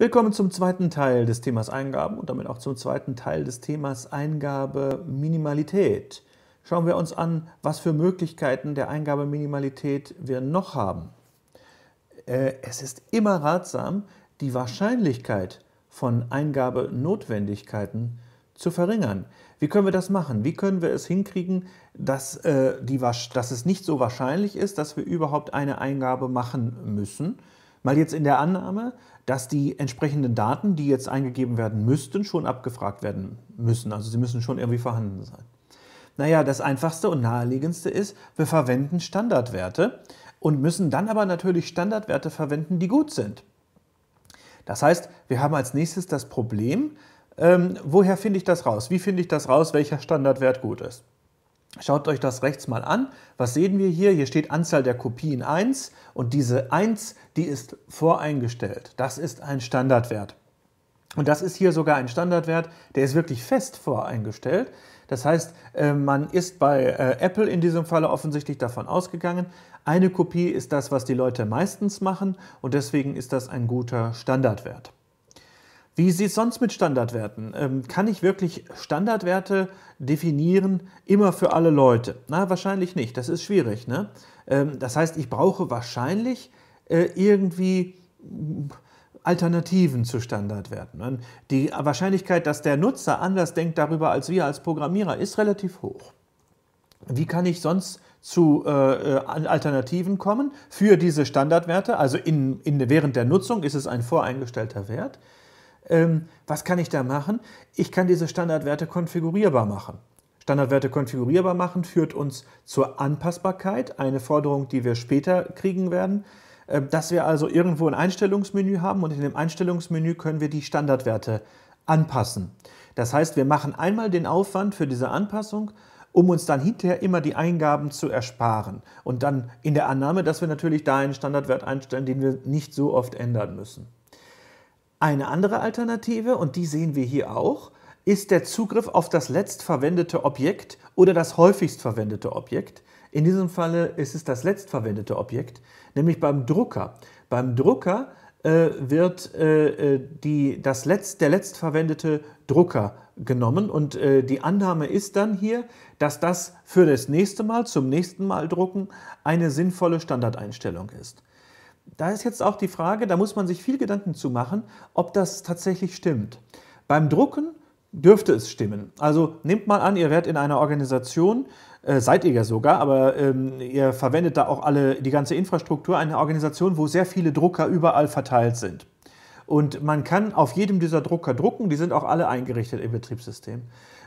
Willkommen zum zweiten Teil des Themas Eingaben und damit auch zum zweiten Teil des Themas Eingabe Minimalität. Schauen wir uns an, was für Möglichkeiten der Eingabeminimalität wir noch haben. Äh, es ist immer ratsam, die Wahrscheinlichkeit von Eingabenotwendigkeiten zu verringern. Wie können wir das machen? Wie können wir es hinkriegen, dass, äh, die, dass es nicht so wahrscheinlich ist, dass wir überhaupt eine Eingabe machen müssen? Mal jetzt in der Annahme, dass die entsprechenden Daten, die jetzt eingegeben werden müssten, schon abgefragt werden müssen. Also sie müssen schon irgendwie vorhanden sein. Naja, das einfachste und naheliegendste ist, wir verwenden Standardwerte und müssen dann aber natürlich Standardwerte verwenden, die gut sind. Das heißt, wir haben als nächstes das Problem, ähm, woher finde ich das raus? Wie finde ich das raus, welcher Standardwert gut ist? Schaut euch das rechts mal an. Was sehen wir hier? Hier steht Anzahl der Kopien 1 und diese 1, die ist voreingestellt. Das ist ein Standardwert. Und das ist hier sogar ein Standardwert, der ist wirklich fest voreingestellt. Das heißt, äh, man ist bei äh, Apple in diesem Falle offensichtlich davon ausgegangen, eine Kopie ist das, was die Leute meistens machen und deswegen ist das ein guter Standardwert. Wie sieht es sonst mit Standardwerten? Ähm, kann ich wirklich Standardwerte definieren, immer für alle Leute? Na, wahrscheinlich nicht. Das ist schwierig. Ne? Ähm, das heißt, ich brauche wahrscheinlich äh, irgendwie Alternativen zu Standardwerten. Und die Wahrscheinlichkeit, dass der Nutzer anders denkt darüber als wir als Programmierer, ist relativ hoch. Wie kann ich sonst zu äh, äh Alternativen kommen für diese Standardwerte? Also in, in, während der Nutzung ist es ein voreingestellter Wert. Ähm, was kann ich da machen? Ich kann diese Standardwerte konfigurierbar machen. Standardwerte konfigurierbar machen führt uns zur Anpassbarkeit, eine Forderung, die wir später kriegen werden, ähm, dass wir also irgendwo ein Einstellungsmenü haben und in dem Einstellungsmenü können wir die Standardwerte anpassen. Das heißt, wir machen einmal den Aufwand für diese Anpassung um uns dann hinterher immer die Eingaben zu ersparen. Und dann in der Annahme, dass wir natürlich da einen Standardwert einstellen, den wir nicht so oft ändern müssen. Eine andere Alternative, und die sehen wir hier auch, ist der Zugriff auf das letztverwendete Objekt oder das häufigst verwendete Objekt. In diesem Falle ist es das letztverwendete Objekt, nämlich beim Drucker. Beim Drucker äh, wird äh, äh die, das letzt, der letztverwendete Drucker genommen und äh, die Annahme ist dann hier, dass das für das nächste Mal, zum nächsten Mal drucken, eine sinnvolle Standardeinstellung ist. Da ist jetzt auch die Frage, da muss man sich viel Gedanken zu machen, ob das tatsächlich stimmt. Beim Drucken dürfte es stimmen. Also nehmt mal an, ihr werdet in einer Organisation, äh, seid ihr ja sogar, aber ähm, ihr verwendet da auch alle die ganze Infrastruktur einer Organisation, wo sehr viele Drucker überall verteilt sind. Und man kann auf jedem dieser Drucker drucken, die sind auch alle eingerichtet im Betriebssystem.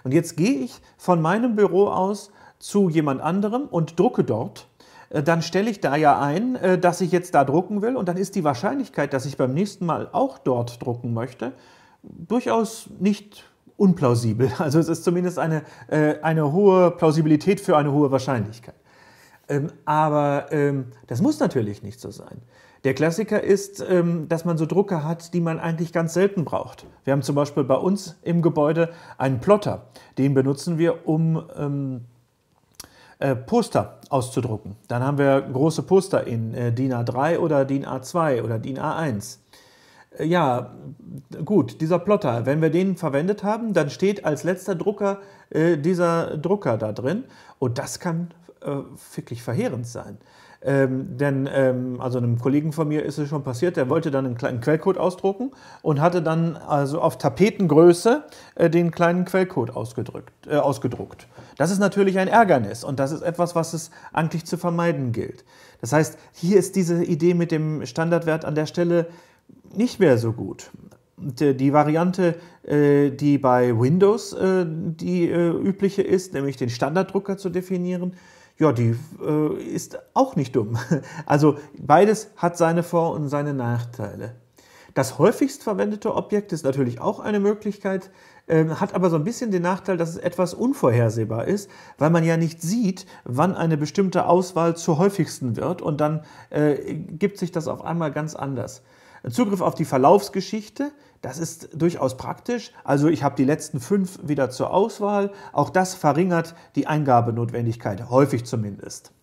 Und jetzt gehe ich von meinem Büro aus zu jemand anderem und drucke dort äh, dann stelle ich da ja ein, äh, dass ich jetzt da drucken will und dann ist die Wahrscheinlichkeit, dass ich beim nächsten Mal auch dort drucken möchte, durchaus nicht unplausibel. Also es ist zumindest eine, äh, eine hohe Plausibilität für eine hohe Wahrscheinlichkeit. Ähm, aber ähm, das muss natürlich nicht so sein. Der Klassiker ist, ähm, dass man so Drucker hat, die man eigentlich ganz selten braucht. Wir haben zum Beispiel bei uns im Gebäude einen Plotter. Den benutzen wir, um äh, Poster auszudrucken. Dann haben wir große Poster in äh, DIN A3 oder DIN A2 oder DIN A1. Äh, ja, gut, dieser Plotter, wenn wir den verwendet haben, dann steht als letzter Drucker äh, dieser Drucker da drin und das kann wirklich äh, verheerend sein. Ähm, denn ähm, also einem Kollegen von mir ist es schon passiert, der wollte dann einen kleinen Quellcode ausdrucken und hatte dann also auf Tapetengröße äh, den kleinen Quellcode ausgedrückt, äh, ausgedruckt. Das ist natürlich ein Ärgernis und das ist etwas, was es eigentlich zu vermeiden gilt. Das heißt, hier ist diese Idee mit dem Standardwert an der Stelle nicht mehr so gut. Die Variante, äh, die bei Windows äh, die äh, übliche ist, nämlich den Standarddrucker zu definieren, ja, die ist auch nicht dumm. Also beides hat seine Vor- und seine Nachteile. Das häufigst verwendete Objekt ist natürlich auch eine Möglichkeit, ähm, hat aber so ein bisschen den Nachteil, dass es etwas unvorhersehbar ist, weil man ja nicht sieht, wann eine bestimmte Auswahl zur häufigsten wird und dann äh, gibt sich das auf einmal ganz anders. Zugriff auf die Verlaufsgeschichte, das ist durchaus praktisch. Also ich habe die letzten fünf wieder zur Auswahl. Auch das verringert die Eingabenotwendigkeit, häufig zumindest.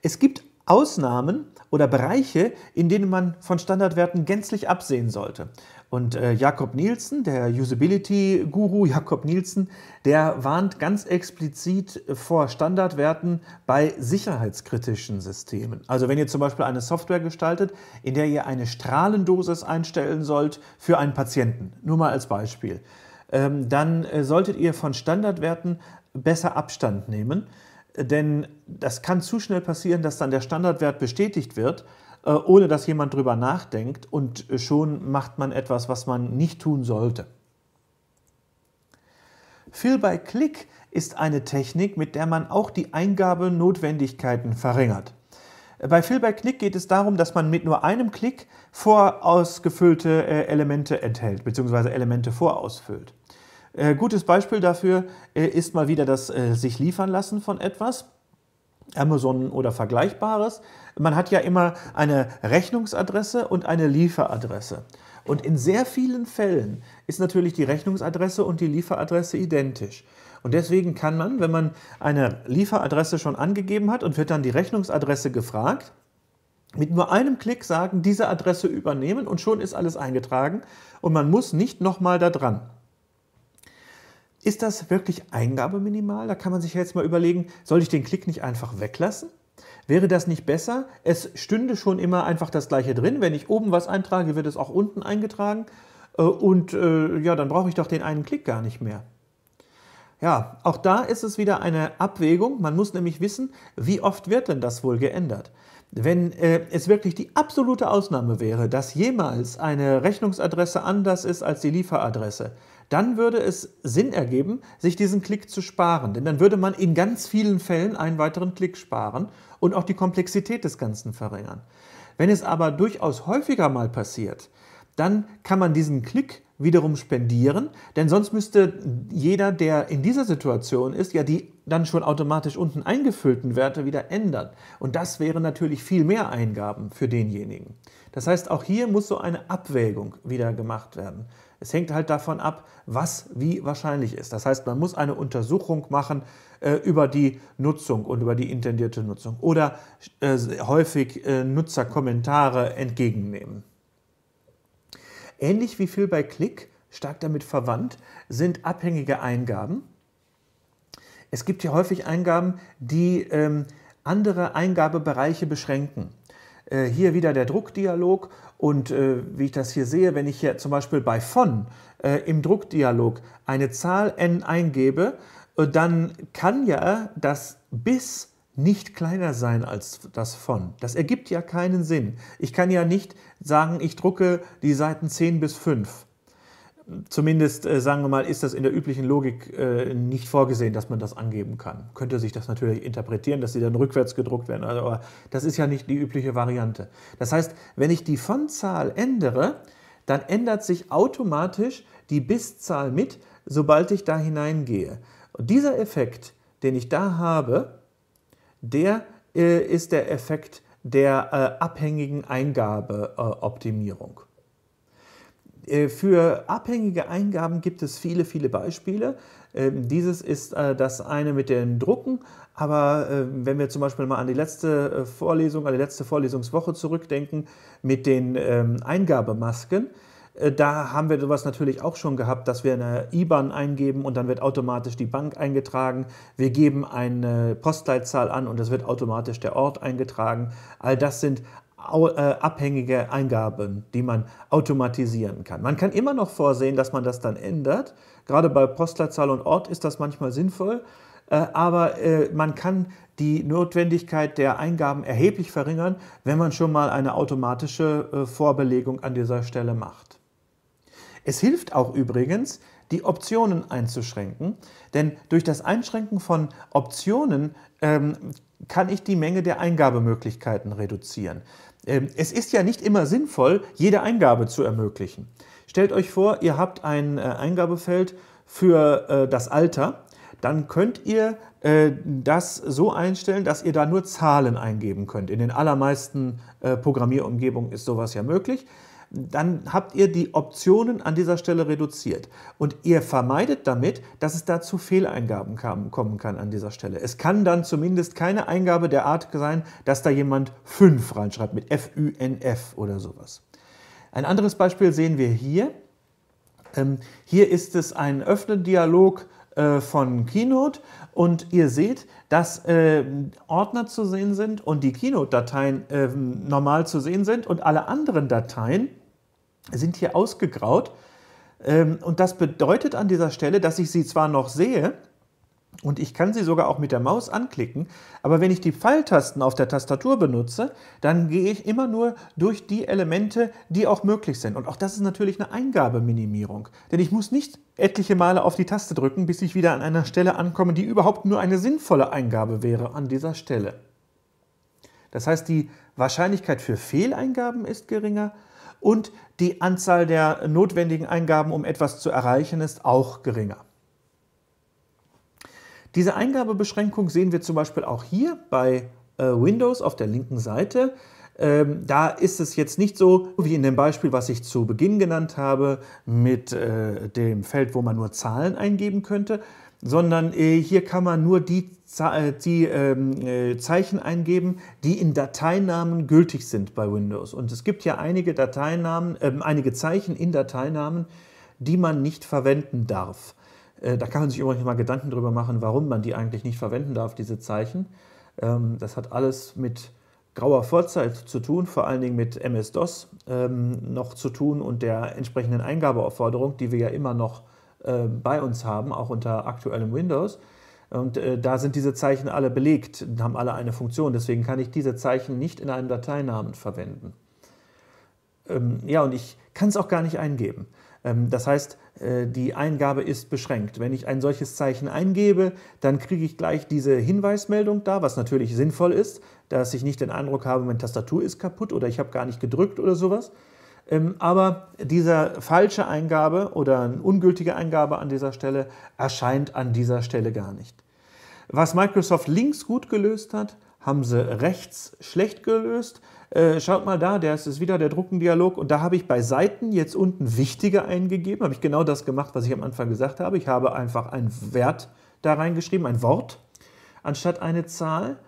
Es gibt Ausnahmen, oder Bereiche, in denen man von Standardwerten gänzlich absehen sollte. Und äh, Jakob Nielsen, der Usability-Guru Jakob Nielsen, der warnt ganz explizit vor Standardwerten bei sicherheitskritischen Systemen. Also wenn ihr zum Beispiel eine Software gestaltet, in der ihr eine Strahlendosis einstellen sollt für einen Patienten, nur mal als Beispiel, ähm, dann äh, solltet ihr von Standardwerten besser Abstand nehmen denn das kann zu schnell passieren, dass dann der Standardwert bestätigt wird, äh, ohne dass jemand drüber nachdenkt und äh, schon macht man etwas, was man nicht tun sollte. Fill by Click ist eine Technik, mit der man auch die Eingabenotwendigkeiten verringert. Äh, bei Fill by Click geht es darum, dass man mit nur einem Klick vorausgefüllte Elemente enthält, bzw. Elemente vorausfüllt. Äh, gutes Beispiel dafür äh, ist mal wieder das äh, sich liefern lassen von etwas. Amazon oder vergleichbares. Man hat ja immer eine Rechnungsadresse und eine Lieferadresse. Und in sehr vielen Fällen ist natürlich die Rechnungsadresse und die Lieferadresse identisch. Und deswegen kann man, wenn man eine Lieferadresse schon angegeben hat und wird dann die Rechnungsadresse gefragt, mit nur einem Klick sagen, diese Adresse übernehmen und schon ist alles eingetragen und man muss nicht nochmal da dran. Ist das wirklich eingabeminimal? Da kann man sich jetzt mal überlegen, soll ich den Klick nicht einfach weglassen? Wäre das nicht besser? Es stünde schon immer einfach das gleiche drin. Wenn ich oben was eintrage, wird es auch unten eingetragen. Äh, und äh, ja, dann brauche ich doch den einen Klick gar nicht mehr. Ja, auch da ist es wieder eine Abwägung. Man muss nämlich wissen, wie oft wird denn das wohl geändert? Wenn äh, es wirklich die absolute Ausnahme wäre, dass jemals eine Rechnungsadresse anders ist als die Lieferadresse, dann würde es Sinn ergeben, sich diesen Klick zu sparen. Denn dann würde man in ganz vielen Fällen einen weiteren Klick sparen und auch die Komplexität des Ganzen verringern. Wenn es aber durchaus häufiger mal passiert, dann kann man diesen Klick wiederum spendieren, denn sonst müsste jeder, der in dieser Situation ist, ja die dann schon automatisch unten eingefüllten Werte wieder ändern. Und das wären natürlich viel mehr Eingaben für denjenigen. Das heißt, auch hier muss so eine Abwägung wieder gemacht werden. Es hängt halt davon ab, was wie wahrscheinlich ist. Das heißt, man muss eine Untersuchung machen äh, über die Nutzung und über die intendierte Nutzung oder äh, häufig äh, Nutzerkommentare entgegennehmen. Ähnlich wie viel bei Klick, stark damit verwandt, sind abhängige Eingaben. Es gibt hier häufig Eingaben, die ähm, andere Eingabebereiche beschränken. Äh, hier wieder der Druckdialog und äh, wie ich das hier sehe, wenn ich hier zum Beispiel bei von äh, im Druckdialog eine Zahl n eingebe, äh, dann kann ja das bis nicht kleiner sein als das von. Das ergibt ja keinen Sinn. Ich kann ja nicht sagen, ich drucke die Seiten 10 bis 5 Zumindest, äh, sagen wir mal, ist das in der üblichen Logik äh, nicht vorgesehen, dass man das angeben kann. Könnte sich das natürlich interpretieren, dass sie dann rückwärts gedruckt werden, also, aber das ist ja nicht die übliche Variante. Das heißt, wenn ich die Fontzahl ändere, dann ändert sich automatisch die Biszahl mit, sobald ich da hineingehe. Und dieser Effekt, den ich da habe, der äh, ist der Effekt der abhängigen Eingabeoptimierung. Äh, für abhängige Eingaben gibt es viele, viele Beispiele. Ähm, dieses ist äh, das eine mit den Drucken, aber ähm, wenn wir zum Beispiel mal an die letzte äh, Vorlesung, an die letzte Vorlesungswoche zurückdenken mit den ähm, Eingabemasken, da haben wir sowas natürlich auch schon gehabt, dass wir eine IBAN eingeben und dann wird automatisch die Bank eingetragen. Wir geben eine Postleitzahl an und es wird automatisch der Ort eingetragen. All das sind äh, abhängige Eingaben, die man automatisieren kann. Man kann immer noch vorsehen, dass man das dann ändert. Gerade bei Postleitzahl und Ort ist das manchmal sinnvoll. Äh, aber äh, man kann die Notwendigkeit der Eingaben erheblich verringern, wenn man schon mal eine automatische Vorbelegung an dieser Stelle macht. Es hilft auch übrigens, die Optionen einzuschränken, denn durch das Einschränken von Optionen ähm, kann ich die Menge der Eingabemöglichkeiten reduzieren. Ähm, es ist ja nicht immer sinnvoll, jede Eingabe zu ermöglichen. Stellt euch vor, ihr habt ein äh, Eingabefeld für äh, das Alter, dann könnt ihr äh, das so einstellen, dass ihr da nur Zahlen eingeben könnt. In den allermeisten Programmierumgebungen ist sowas ja möglich dann habt ihr die Optionen an dieser Stelle reduziert. Und ihr vermeidet damit, dass es da zu Fehleingaben kam, kommen kann an dieser Stelle. Es kann dann zumindest keine Eingabe der Art sein, dass da jemand 5 reinschreibt mit f u n f oder sowas. Ein anderes Beispiel sehen wir hier. Ähm, hier ist es ein Öffnen-Dialog äh, von Keynote und ihr seht, dass äh, Ordner zu sehen sind und die Keynote-Dateien äh, normal zu sehen sind und alle anderen Dateien sind hier ausgegraut. Ähm, und das bedeutet an dieser Stelle, dass ich sie zwar noch sehe, und ich kann sie sogar auch mit der Maus anklicken, aber wenn ich die Pfeiltasten auf der Tastatur benutze, dann gehe ich immer nur durch die Elemente, die auch möglich sind. Und auch das ist natürlich eine Eingabeminimierung, denn ich muss nicht etliche Male auf die Taste drücken, bis ich wieder an einer Stelle ankomme, die überhaupt nur eine sinnvolle Eingabe wäre an dieser Stelle. Das heißt, die Wahrscheinlichkeit für Fehleingaben ist geringer und die Anzahl der notwendigen Eingaben, um etwas zu erreichen, ist auch geringer. Diese Eingabebeschränkung sehen wir zum Beispiel auch hier bei äh, Windows auf der linken Seite. Ähm, da ist es jetzt nicht so wie in dem Beispiel, was ich zu Beginn genannt habe, mit äh, dem Feld, wo man nur Zahlen eingeben könnte, sondern äh, hier kann man nur die, äh, die ähm, äh, Zeichen eingeben, die in Dateinamen gültig sind bei Windows. Und es gibt ja einige Dateinamen, äh, einige Zeichen in Dateinamen, die man nicht verwenden darf. Äh, da kann man sich übrigens mal Gedanken darüber machen, warum man die eigentlich nicht verwenden darf, diese Zeichen. Ähm, das hat alles mit grauer Vorzeit zu tun, vor allen Dingen mit MS-DOS ähm, noch zu tun und der entsprechenden Eingabeaufforderung, die wir ja immer noch äh, bei uns haben, auch unter aktuellem Windows. Und äh, da sind diese Zeichen alle belegt, haben alle eine Funktion. Deswegen kann ich diese Zeichen nicht in einem Dateinamen verwenden. Ähm, ja, und ich kann es auch gar nicht eingeben. Ähm, das heißt, äh, die Eingabe ist beschränkt. Wenn ich ein solches Zeichen eingebe, dann kriege ich gleich diese Hinweismeldung da, was natürlich sinnvoll ist, dass ich nicht den Eindruck habe, meine Tastatur ist kaputt oder ich habe gar nicht gedrückt oder sowas. Ähm, aber diese falsche Eingabe oder eine ungültige Eingabe an dieser Stelle erscheint an dieser Stelle gar nicht. Was Microsoft links gut gelöst hat, haben sie rechts schlecht gelöst. Äh, schaut mal da, der ist, ist wieder der Druckendialog und da habe ich bei Seiten jetzt unten wichtige eingegeben, habe ich genau das gemacht, was ich am Anfang gesagt habe. Ich habe einfach einen Wert da reingeschrieben, ein Wort, anstatt eine Zahl.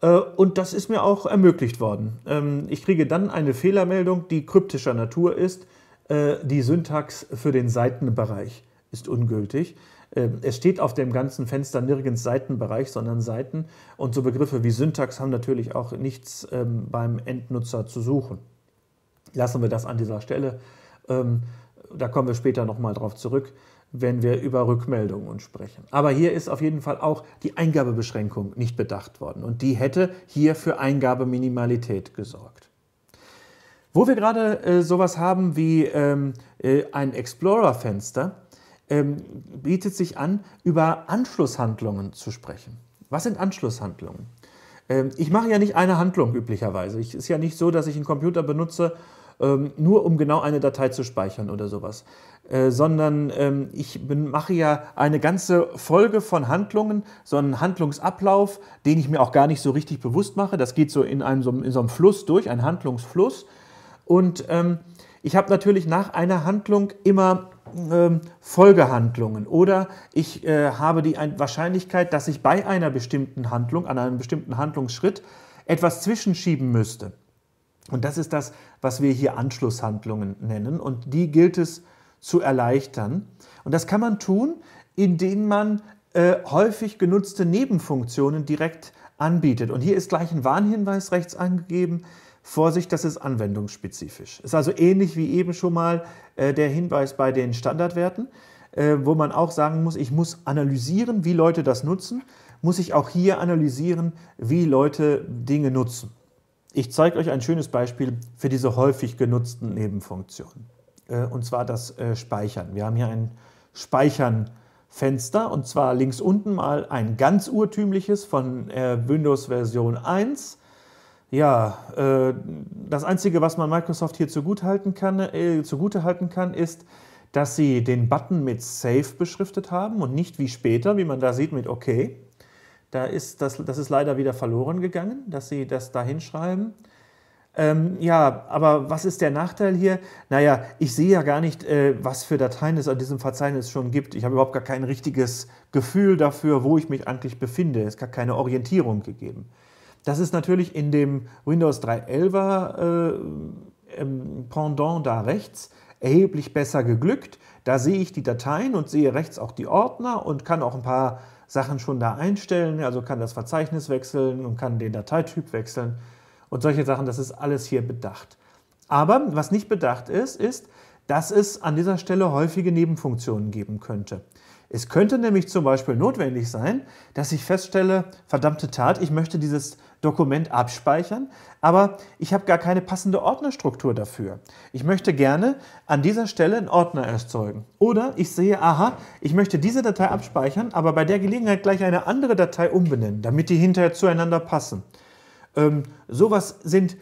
Äh, und das ist mir auch ermöglicht worden. Ähm, ich kriege dann eine Fehlermeldung, die kryptischer Natur ist. Äh, die Syntax für den Seitenbereich ist ungültig. Ähm, es steht auf dem ganzen Fenster nirgends Seitenbereich, sondern Seiten. Und so Begriffe wie Syntax haben natürlich auch nichts ähm, beim Endnutzer zu suchen. Lassen wir das an dieser Stelle. Da kommen wir später nochmal drauf zurück wenn wir über Rückmeldungen sprechen. Aber hier ist auf jeden Fall auch die Eingabebeschränkung nicht bedacht worden und die hätte hier für Eingabeminimalität gesorgt. Wo wir gerade äh, sowas haben wie ähm, äh, ein Explorer-Fenster, ähm, bietet sich an, über Anschlusshandlungen zu sprechen. Was sind Anschlusshandlungen? Ähm, ich mache ja nicht eine Handlung üblicherweise. Es ist ja nicht so, dass ich einen Computer benutze ähm, nur um genau eine Datei zu speichern oder sowas. Äh, sondern ähm, ich bin, mache ja eine ganze Folge von Handlungen, so einen Handlungsablauf, den ich mir auch gar nicht so richtig bewusst mache. Das geht so in einem, so, in so einem Fluss durch, ein Handlungsfluss. Und ähm, ich habe natürlich nach einer Handlung immer ähm, Folgehandlungen oder ich äh, habe die ein Wahrscheinlichkeit, dass ich bei einer bestimmten Handlung, an einem bestimmten Handlungsschritt etwas zwischenschieben müsste. Und das ist das was wir hier Anschlusshandlungen nennen. Und die gilt es zu erleichtern. Und das kann man tun, indem man äh, häufig genutzte Nebenfunktionen direkt anbietet. Und hier ist gleich ein Warnhinweis rechts angegeben. Vorsicht, das ist anwendungsspezifisch. Ist also ähnlich wie eben schon mal äh, der Hinweis bei den Standardwerten, äh, wo man auch sagen muss, ich muss analysieren, wie Leute das nutzen, muss ich auch hier analysieren, wie Leute Dinge nutzen. Ich zeige euch ein schönes Beispiel für diese häufig genutzten Nebenfunktionen, äh, und zwar das äh, Speichern. Wir haben hier ein Speichern-Fenster und zwar links unten mal ein ganz urtümliches von äh, Windows Version 1. Ja, das Einzige, was man Microsoft hier zugutehalten kann, äh, kann, ist, dass sie den Button mit Save beschriftet haben und nicht wie später, wie man da sieht, mit OK. Da ist das, das ist leider wieder verloren gegangen, dass sie das da hinschreiben. Ähm, ja, aber was ist der Nachteil hier? Naja, ich sehe ja gar nicht, äh, was für Dateien es an diesem Verzeichnis schon gibt. Ich habe überhaupt gar kein richtiges Gefühl dafür, wo ich mich eigentlich befinde. Es ist gar keine Orientierung gegeben. Das ist natürlich in dem Windows 3.11er äh, ähm, Pendant da rechts erheblich besser geglückt. Da sehe ich die Dateien und sehe rechts auch die Ordner und kann auch ein paar Sachen schon da einstellen, also kann das Verzeichnis wechseln und kann den Dateityp wechseln und solche Sachen, das ist alles hier bedacht. Aber was nicht bedacht ist, ist, dass es an dieser Stelle häufige Nebenfunktionen geben könnte. Es könnte nämlich zum Beispiel notwendig sein, dass ich feststelle, verdammte Tat, ich möchte dieses Dokument abspeichern, aber ich habe gar keine passende Ordnerstruktur dafür. Ich möchte gerne an dieser Stelle einen Ordner erzeugen. Oder ich sehe, aha, ich möchte diese Datei abspeichern, aber bei der Gelegenheit gleich eine andere Datei umbenennen, damit die hinterher zueinander passen. Ähm, sowas sind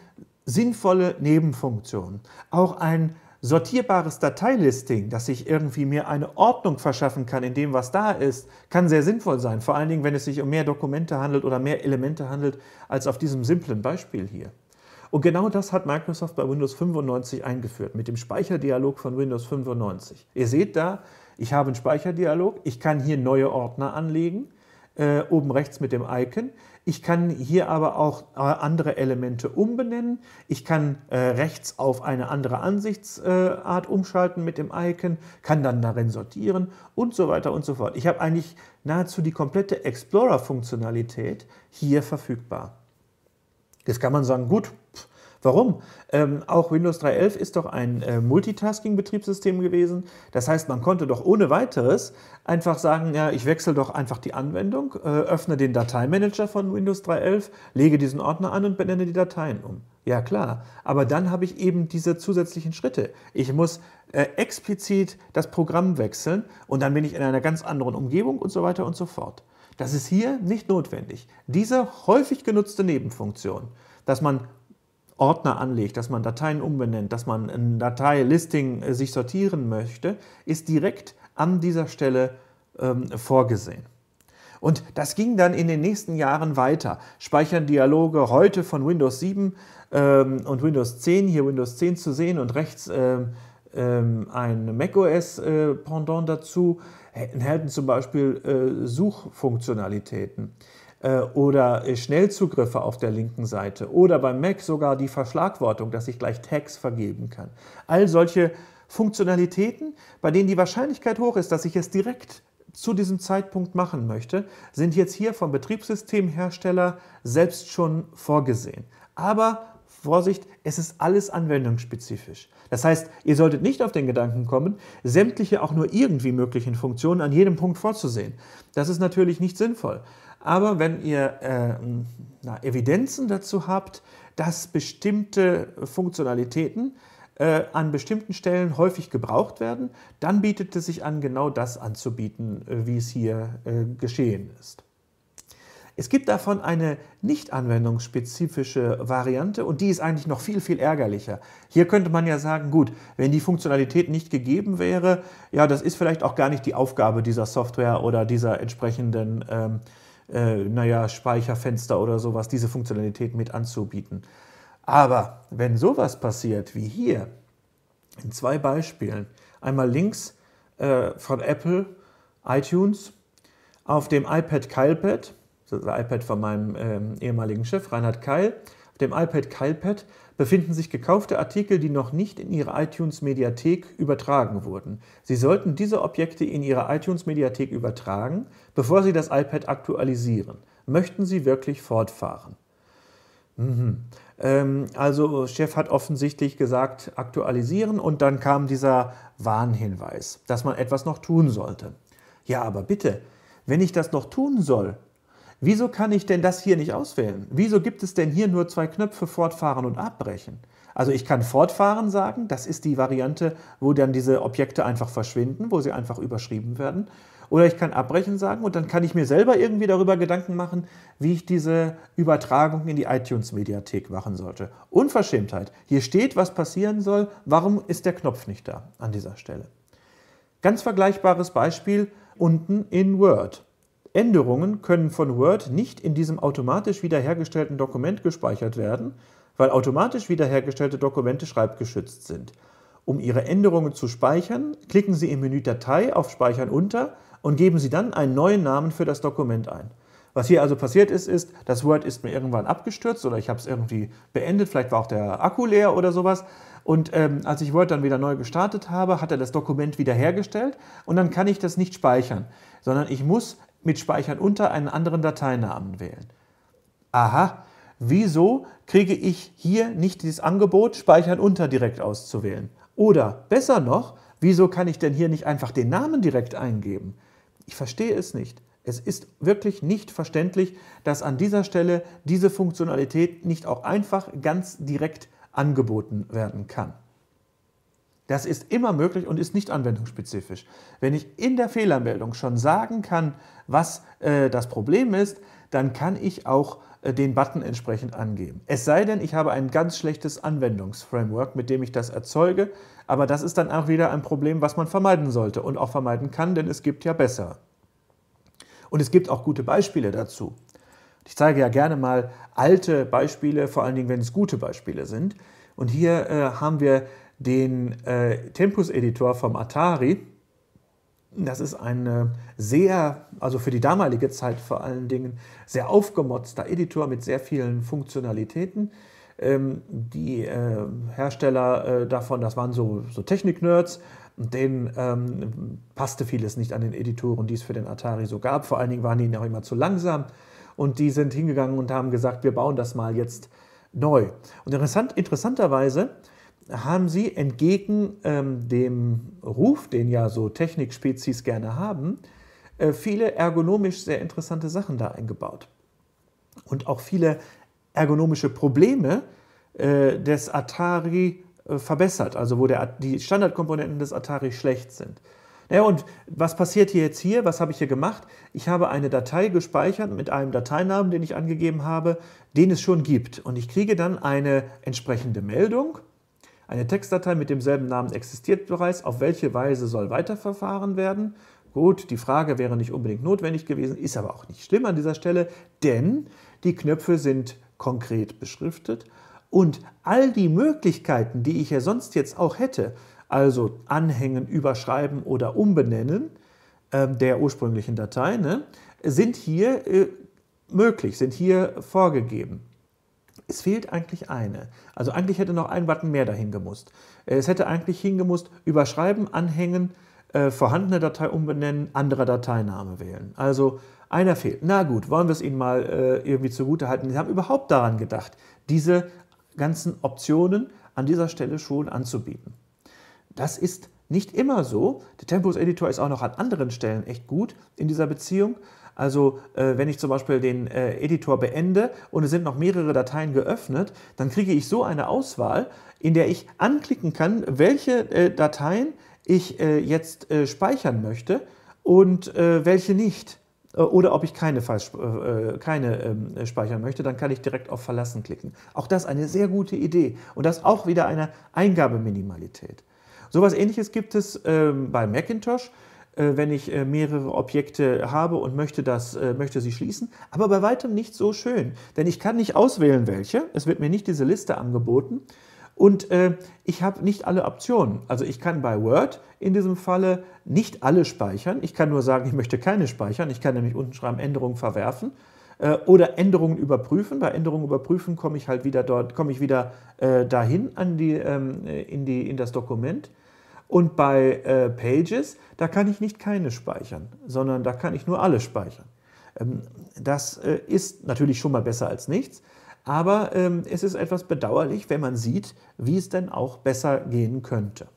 sinnvolle Nebenfunktionen. Auch ein sortierbares Dateilisting, dass ich irgendwie mir eine Ordnung verschaffen kann in dem, was da ist, kann sehr sinnvoll sein. Vor allen Dingen, wenn es sich um mehr Dokumente handelt oder mehr Elemente handelt, als auf diesem simplen Beispiel hier. Und genau das hat Microsoft bei Windows 95 eingeführt, mit dem Speicherdialog von Windows 95. Ihr seht da, ich habe einen Speicherdialog, ich kann hier neue Ordner anlegen, äh, oben rechts mit dem Icon. Ich kann hier aber auch äh, andere Elemente umbenennen. Ich kann äh, rechts auf eine andere Ansichtsart äh, umschalten mit dem Icon, kann dann darin sortieren und so weiter und so fort. Ich habe eigentlich nahezu die komplette Explorer-Funktionalität hier verfügbar. Jetzt kann man sagen, gut, Warum? Ähm, auch Windows 3.11 ist doch ein äh, Multitasking-Betriebssystem gewesen. Das heißt, man konnte doch ohne weiteres einfach sagen, ja, ich wechsle doch einfach die Anwendung, äh, öffne den Dateimanager von Windows 3.11, lege diesen Ordner an und benenne die Dateien um. Ja klar, aber dann habe ich eben diese zusätzlichen Schritte. Ich muss äh, explizit das Programm wechseln und dann bin ich in einer ganz anderen Umgebung und so weiter und so fort. Das ist hier nicht notwendig. Diese häufig genutzte Nebenfunktion, dass man Ordner anlegt, dass man Dateien umbenennt, dass man ein Dateilisting äh, sich sortieren möchte, ist direkt an dieser Stelle ähm, vorgesehen. Und das ging dann in den nächsten Jahren weiter. Speichern Dialoge heute von Windows 7 ähm, und Windows 10, hier Windows 10 zu sehen und rechts ähm, ähm, ein macOS-Pendant äh, dazu, enthalten zum Beispiel äh, Suchfunktionalitäten. Äh, oder äh, Schnellzugriffe auf der linken Seite oder beim Mac sogar die Verschlagwortung, dass ich gleich Tags vergeben kann. All solche Funktionalitäten, bei denen die Wahrscheinlichkeit hoch ist, dass ich es direkt zu diesem Zeitpunkt machen möchte, sind jetzt hier vom Betriebssystemhersteller selbst schon vorgesehen. Aber Vorsicht, es ist alles anwendungsspezifisch. Das heißt, ihr solltet nicht auf den Gedanken kommen, sämtliche auch nur irgendwie möglichen Funktionen an jedem Punkt vorzusehen. Das ist natürlich nicht sinnvoll. Aber wenn ihr äh, na, Evidenzen dazu habt, dass bestimmte Funktionalitäten äh, an bestimmten Stellen häufig gebraucht werden, dann bietet es sich an, genau das anzubieten, äh, wie es hier äh, geschehen ist. Es gibt davon eine nicht anwendungsspezifische Variante und die ist eigentlich noch viel, viel ärgerlicher. Hier könnte man ja sagen, gut, wenn die Funktionalität nicht gegeben wäre, ja, das ist vielleicht auch gar nicht die Aufgabe dieser Software oder dieser entsprechenden, ähm, äh, naja, Speicherfenster oder sowas, diese Funktionalität mit anzubieten. Aber wenn sowas passiert wie hier, in zwei Beispielen, einmal links äh, von Apple, iTunes, auf dem iPad Kylepad, das iPad von meinem ähm, ehemaligen Chef Reinhard Keil. Auf dem iPad Keilpad befinden sich gekaufte Artikel, die noch nicht in ihre iTunes-Mediathek übertragen wurden. Sie sollten diese Objekte in ihre iTunes-Mediathek übertragen, bevor Sie das iPad aktualisieren. Möchten Sie wirklich fortfahren? Mhm. Ähm, also Chef hat offensichtlich gesagt, aktualisieren und dann kam dieser Warnhinweis, dass man etwas noch tun sollte. Ja, aber bitte, wenn ich das noch tun soll, Wieso kann ich denn das hier nicht auswählen? Wieso gibt es denn hier nur zwei Knöpfe fortfahren und abbrechen? Also ich kann fortfahren sagen, das ist die Variante, wo dann diese Objekte einfach verschwinden, wo sie einfach überschrieben werden. Oder ich kann abbrechen sagen und dann kann ich mir selber irgendwie darüber Gedanken machen, wie ich diese Übertragung in die iTunes-Mediathek machen sollte. Unverschämtheit. Hier steht, was passieren soll. Warum ist der Knopf nicht da an dieser Stelle? Ganz vergleichbares Beispiel unten in Word. Änderungen können von Word nicht in diesem automatisch wiederhergestellten Dokument gespeichert werden, weil automatisch wiederhergestellte Dokumente schreibgeschützt sind. Um Ihre Änderungen zu speichern, klicken Sie im Menü Datei auf Speichern unter und geben Sie dann einen neuen Namen für das Dokument ein. Was hier also passiert ist, ist, das Word ist mir irgendwann abgestürzt oder ich habe es irgendwie beendet, vielleicht war auch der Akku leer oder sowas. Und ähm, als ich Word dann wieder neu gestartet habe, hat er das Dokument wiederhergestellt und dann kann ich das nicht speichern, sondern ich muss mit Speichern unter einen anderen Dateinamen wählen. Aha, wieso kriege ich hier nicht dieses Angebot, Speichern unter direkt auszuwählen? Oder besser noch, wieso kann ich denn hier nicht einfach den Namen direkt eingeben? Ich verstehe es nicht. Es ist wirklich nicht verständlich, dass an dieser Stelle diese Funktionalität nicht auch einfach ganz direkt angeboten werden kann. Das ist immer möglich und ist nicht anwendungsspezifisch. Wenn ich in der Fehlermeldung schon sagen kann, was äh, das Problem ist, dann kann ich auch äh, den Button entsprechend angeben. Es sei denn, ich habe ein ganz schlechtes Anwendungsframework, mit dem ich das erzeuge, aber das ist dann auch wieder ein Problem, was man vermeiden sollte und auch vermeiden kann, denn es gibt ja besser. Und es gibt auch gute Beispiele dazu. Ich zeige ja gerne mal alte Beispiele, vor allen Dingen, wenn es gute Beispiele sind. Und hier äh, haben wir den äh, Tempus-Editor vom Atari. Das ist ein äh, sehr, also für die damalige Zeit vor allen Dingen, sehr aufgemotzter Editor mit sehr vielen Funktionalitäten. Ähm, die äh, Hersteller äh, davon, das waren so, so Technik-Nerds, denen ähm, passte vieles nicht an den Editoren, die es für den Atari so gab. Vor allen Dingen waren die auch immer zu langsam. Und die sind hingegangen und haben gesagt, wir bauen das mal jetzt neu. Und interessant, interessanterweise haben sie entgegen ähm, dem Ruf, den ja so Technikspezies gerne haben, äh, viele ergonomisch sehr interessante Sachen da eingebaut. Und auch viele ergonomische Probleme äh, des Atari äh, verbessert, also wo der, die Standardkomponenten des Atari schlecht sind. Naja, und was passiert hier jetzt hier? Was habe ich hier gemacht? Ich habe eine Datei gespeichert mit einem Dateinamen, den ich angegeben habe, den es schon gibt. Und ich kriege dann eine entsprechende Meldung eine Textdatei mit demselben Namen existiert bereits. Auf welche Weise soll weiterverfahren werden? Gut, die Frage wäre nicht unbedingt notwendig gewesen, ist aber auch nicht schlimm an dieser Stelle, denn die Knöpfe sind konkret beschriftet und all die Möglichkeiten, die ich ja sonst jetzt auch hätte, also anhängen, überschreiben oder umbenennen äh, der ursprünglichen Datei, ne, sind hier äh, möglich, sind hier vorgegeben es fehlt eigentlich eine. Also eigentlich hätte noch ein Button mehr dahin gemusst. Es hätte eigentlich hingemusst, überschreiben, anhängen, äh, vorhandene Datei umbenennen, anderer Dateiname wählen. Also einer fehlt. Na gut, wollen wir es Ihnen mal äh, irgendwie zugutehalten. Sie haben überhaupt daran gedacht, diese ganzen Optionen an dieser Stelle schon anzubieten. Das ist nicht immer so. Der Tempus Editor ist auch noch an anderen Stellen echt gut in dieser Beziehung. Also äh, wenn ich zum Beispiel den äh, Editor beende und es sind noch mehrere Dateien geöffnet, dann kriege ich so eine Auswahl, in der ich anklicken kann, welche äh, Dateien ich äh, jetzt äh, speichern möchte und äh, welche nicht. Oder ob ich keine, keine ähm, speichern möchte, dann kann ich direkt auf Verlassen klicken. Auch das eine sehr gute Idee und das auch wieder eine Eingabeminimalität. So etwas ähnliches gibt es ähm, bei Macintosh. Äh, wenn ich äh, mehrere Objekte habe und möchte, das, äh, möchte sie schließen, aber bei weitem nicht so schön, denn ich kann nicht auswählen, welche. Es wird mir nicht diese Liste angeboten. Und ich habe nicht alle Optionen. Also ich kann bei Word in diesem Falle nicht alle speichern. Ich kann nur sagen, ich möchte keine speichern. Ich kann nämlich unten schreiben, Änderungen verwerfen oder Änderungen überprüfen. Bei Änderungen überprüfen komme ich halt wieder dort, komme ich wieder dahin an die, ähm, in, die, in das Dokument. Und bei äh, Pages, da kann ich nicht keine speichern, sondern da kann ich nur alle speichern. Ähm, das äh, ist natürlich schon mal besser als nichts, aber ähm, es ist etwas bedauerlich, wenn man sieht, wie es denn auch besser gehen könnte.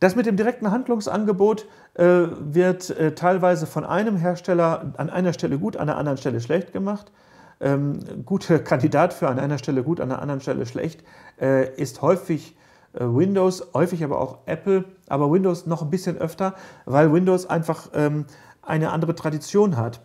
Das mit dem direkten Handlungsangebot äh, wird äh, teilweise von einem Hersteller an einer Stelle gut, an der anderen Stelle schlecht gemacht. Ähm, guter Kandidat für an einer Stelle gut, an der anderen Stelle schlecht äh, ist häufig äh, Windows, häufig aber auch Apple, aber Windows noch ein bisschen öfter, weil Windows einfach ähm, eine andere Tradition hat.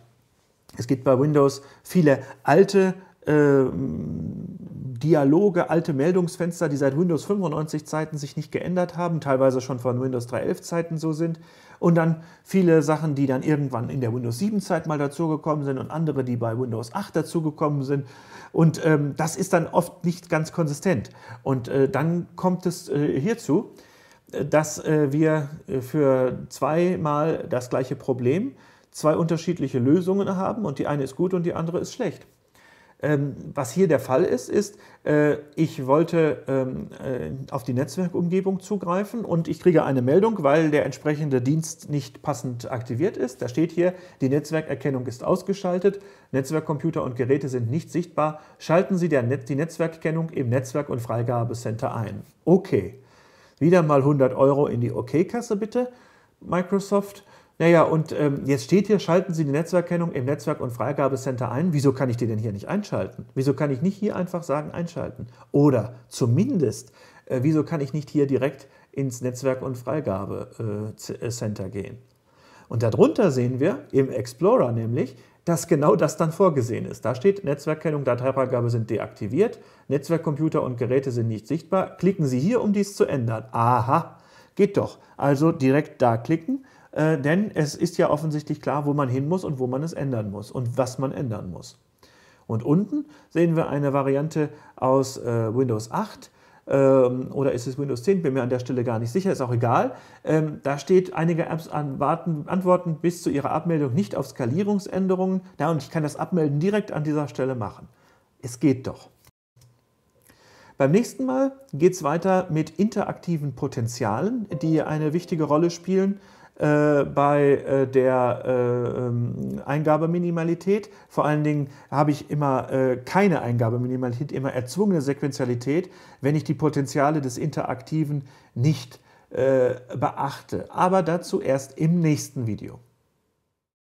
Es gibt bei Windows viele alte ähm, Dialoge, alte Meldungsfenster, die seit Windows 95 Zeiten sich nicht geändert haben, teilweise schon von Windows 3.11 Zeiten so sind. Und dann viele Sachen, die dann irgendwann in der Windows 7 Zeit mal dazugekommen sind und andere, die bei Windows 8 dazugekommen sind. Und ähm, das ist dann oft nicht ganz konsistent. Und äh, dann kommt es äh, hierzu, äh, dass äh, wir äh, für zweimal das gleiche Problem zwei unterschiedliche Lösungen haben und die eine ist gut und die andere ist schlecht. Ähm, was hier der Fall ist, ist, äh, ich wollte ähm, äh, auf die Netzwerkumgebung zugreifen und ich kriege eine Meldung, weil der entsprechende Dienst nicht passend aktiviert ist. Da steht hier, die Netzwerkerkennung ist ausgeschaltet, Netzwerkcomputer und Geräte sind nicht sichtbar. Schalten Sie die Netzwerkerkennung im Netzwerk- und Freigabecenter ein. Okay. Wieder mal 100 Euro in die OK-Kasse bitte, Microsoft. Naja, und ähm, jetzt steht hier, schalten Sie die Netzwerkkennung im Netzwerk- und Freigabecenter ein. Wieso kann ich die denn hier nicht einschalten? Wieso kann ich nicht hier einfach sagen, einschalten? Oder zumindest, äh, wieso kann ich nicht hier direkt ins Netzwerk- und Freigabecenter äh, äh, gehen? Und darunter sehen wir im Explorer nämlich, dass genau das dann vorgesehen ist. Da steht, Netzwerkkennung, Dateivergabe sind deaktiviert, Netzwerkcomputer und Geräte sind nicht sichtbar. Klicken Sie hier, um dies zu ändern. Aha, geht doch. Also direkt da klicken äh, denn es ist ja offensichtlich klar, wo man hin muss und wo man es ändern muss und was man ändern muss. Und unten sehen wir eine Variante aus äh, Windows 8 ähm, oder ist es Windows 10, bin mir an der Stelle gar nicht sicher, ist auch egal. Ähm, da steht, einige Apps an, warten, antworten bis zu ihrer Abmeldung nicht auf Skalierungsänderungen. Ja, und ich kann das Abmelden direkt an dieser Stelle machen. Es geht doch. Beim nächsten Mal geht es weiter mit interaktiven Potenzialen, die eine wichtige Rolle spielen. Äh, bei äh, der äh, ähm, Eingabeminimalität. Vor allen Dingen habe ich immer äh, keine Eingabeminimalität, immer erzwungene Sequenzialität, wenn ich die Potenziale des Interaktiven nicht äh, beachte. Aber dazu erst im nächsten Video.